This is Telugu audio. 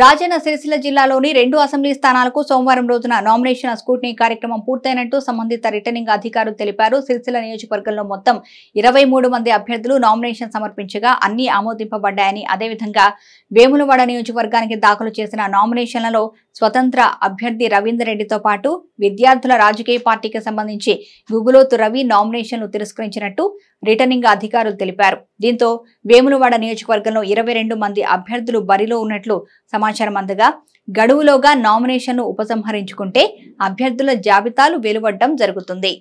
రాజన్న సిరిసిల్ల జిల్లాలోని రెండు అసెంబ్లీ స్థానాలకు సోమవారం రోజున నామినేషన్ స్కూటినీ కార్యక్రమం పూర్తయినట్టు సంబంధిత రిటర్నింగ్ అధికారులు తెలిపారు సిరిసిల్ల నియోజకవర్గంలో మొత్తం ఇరవై మంది అభ్యర్థులు నామినేషన్ సమర్పించగా అన్ని ఆమోదింపబడ్డాయని అదేవిధంగా వేములవాడ నియోజకవర్గానికి దాఖలు చేసిన నామినేషన్లలో స్వతంత్ర అభ్యర్థి రవీందర్ రెడ్డితో పాటు విద్యార్థుల రాజకీయ పార్టీకి సంబంధించి గుగులోతు రవి నామినేషన్లు తిరస్కరించినట్టు రిటర్నింగ్ అధికారులు తెలిపారు దీంతో వేములవాడ నియోజకవర్గంలో ఇరవై మంది అభ్యర్థులు బరిలో ఉన్నట్లు సమాచారం అందగా గడువులోగా నామినేషన్ను ఉపసంహరించుకుంటే అభ్యర్థుల జాబితాలు వెలువడ్డం జరుగుతుంది